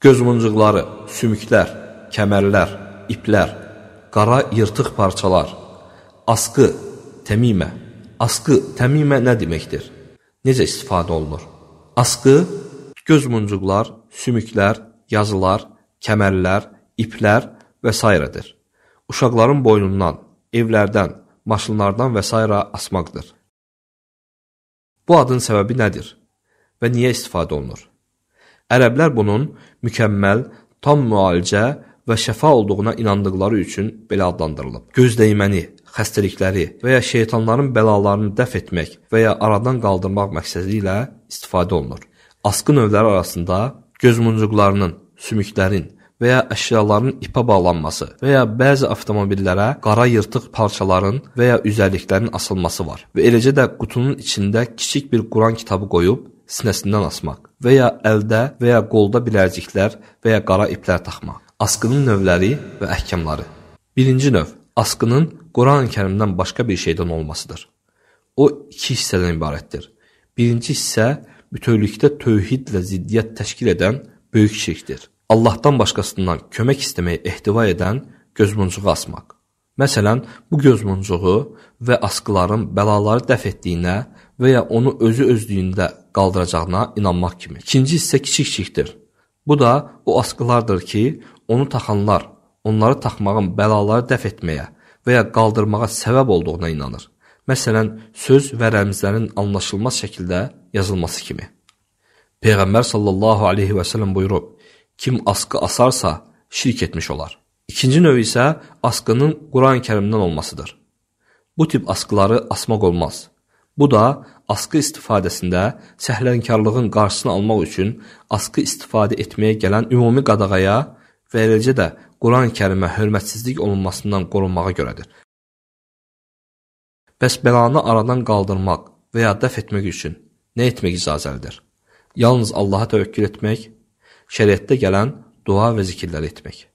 Göz muncuqları, sümüklər, kəmərlər, iplər, qara yırtıq parçalar, askı, təmimə. Askı, təmimə nə deməkdir? Necə istifadə olunur? Askı, göz muncuqlar, sümüklər, yazılar, kəmərlər, iplər və s. Uşaqların boynundan, evlərdən, maşınlardan və s. asmaqdır. Bu adın səbəbi nədir və niyə istifadə olunur? Ərəblər bunun mükəmməl, tam müalicə və şəfa olduğuna inandıqları üçün belə adlandırılıb. Gözdəyməni, xəstəlikləri və ya şeytanların bəlalarını dəf etmək və ya aradan qaldırmaq məqsədi ilə istifadə olunur. Asqı növləri arasında göz muncuqlarının, sümüklərin və ya əşyaların ipə bağlanması və ya bəzi avtomobillərə qara yırtıq parçaların və ya üzərliklərin asılması var. Və eləcə də qutunun içində kiçik bir Quran kitabı qoyub sinəsindən asmaq və ya əldə və ya qolda bilərciklər və ya qara iplər taxmaq. Asqının növləri və əhkamları. Birinci növ asqının Quran-Kərimdən başqa bir şeydən olmasıdır. O iki hissədən ibarətdir. Birinci hissə bütövlükdə tövhidlə ziddiyyət təşkil edən böyük şirkdir. Allahdan başqasından kömək istəməyə ehtiva edən gözmuncuğu asmaq. Məsələn, bu göz muncuğu və asqıların bəlaları dəf etdiyinə və ya onu özü özlüyündə qaldıracağına inanmaq kimi. İkinci hissə kiçik-kiçikdir. Bu da o asqılardır ki, onu taxanlar onları taxmağın bəlaları dəf etməyə və ya qaldırmağa səbəb olduğuna inanır. Məsələn, söz və rəmzlərin anlaşılmaz şəkildə yazılması kimi. Peyğəmbər sallallahu alayhi və sallam buyurub: Kim asqı asarsa, şirk etmiş olar. İkinci növ isə askının Quran-ı Kərimdən olmasıdır. Bu tip askıları asmaq olmaz. Bu da askı istifadəsində səhlənkarlığın qarşısını almaq üçün askı istifadə etməyə gələn ümumi qadağaya və eləcə də Quran-ı Kərimə hörmətsizlik olunmasından qorunmağa görədir. Bəs bəlanı aradan qaldırmaq və ya dəf etmək üçün nə etmək icazəlidir? Yalnız Allaha təvəkkül etmək, şəriətdə gələn dua və zikirlər etmək.